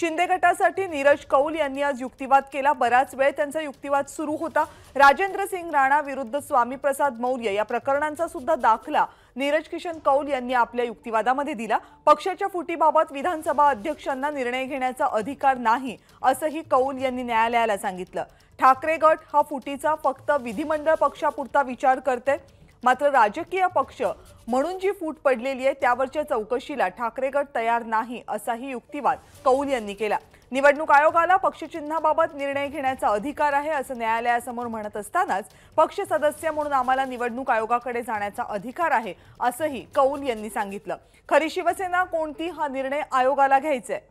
शिंदे गटासाठी नीरज कौल यांनी आज युक्तिवाद केला बराच वेळ त्यांचा युक्तिवाद सुरू होता राजेंद्र सिंग राणा विरुद्ध प्रसाद मौर्य या प्रकरणांचा सुद्धा दाखला नीरज किशन कौल यांनी आपल्या युक्तिवादामध्ये दिला पक्षाच्या फुटीबाबत विधानसभा अध्यक्षांना निर्णय घेण्याचा अधिकार नाही असंही कौल यांनी न्यायालयाला सांगितलं ठाकरे गट हा फुटीचा फक्त विधिमंडळ पक्षापुरता विचार करते मात्र राजकीय पक्ष म्हणून जी फूट पडलेली आहे त्यावरच्या चौकशीला ठाकरेगड तयार नाही असाही युक्तिवाद कौल यांनी केला निवडणूक आयोगाला पक्षचिन्हाबाबत निर्णय घेण्याचा अधिकार आहे असं न्यायालयासमोर म्हणत असतानाच पक्ष सदस्य म्हणून आम्हाला निवडणूक आयोगाकडे जाण्याचा अधिकार आहे असंही कौल यांनी सांगितलं खरी शिवसेना कोणती हा निर्णय आयोगाला घ्यायचा आहे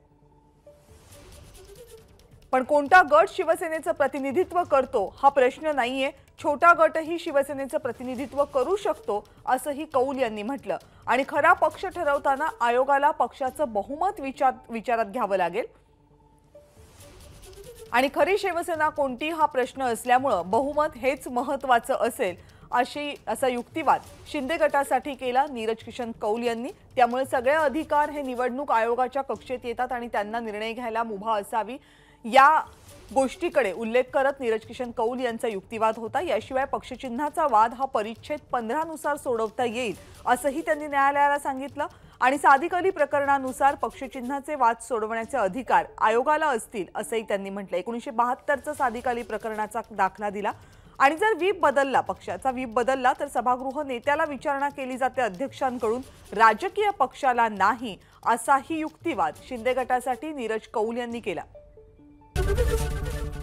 पण कोणता गट शिवसेनेचं प्रतिनिधित्व करतो हा प्रश्न नाहीये छोटा गटही शिवसेनेचं प्रतिनिधित्व करू शकतो असंही कौल यांनी म्हटलं आणि खरा पक्ष ठरवताना आयोगाला पक्षाचं बहुमत विचार विचारात घ्यावं लागेल आणि खरी शिवसेना कोणती हा प्रश्न असल्यामुळं बहुमत हेच महत्वाचं असेल अशी असा युक्तिवाद शिंदे गटासाठी केला नीरज किशन कौल यांनी त्यामुळे सगळे अधिकार हे निवडणूक आयोगाच्या कक्षेत येतात आणि त्यांना निर्णय घ्यायला मुभा असावी या गोष्टीकडे उल्लेख करत नीरज किशन कौल यांचा युक्तिवाद होता याशिवाय पक्षचिन्हाचा वाद हा परिच्छेद पंधरानुसार सोडवता येईल असंही त्यांनी न्यायालयाला सांगितलं आणि सादिक अली प्रकरणानुसार पक्षचिन्हाचे वाद सोडवण्याचे अधिकार आयोगाला असतील असंही त्यांनी म्हटलं एकोणीशे बहात्तरचा सादिक अली प्रकरणाचा दाखला दिला आणि जर व्हीप बदलला पक्षाचा व्हीप बदलला तर सभागृह नेत्याला विचारणा केली जाते अध्यक्षांकडून राजकीय पक्षाला नाही असाही युक्तिवाद शिंदे गटासाठी नीरज कौल यांनी केला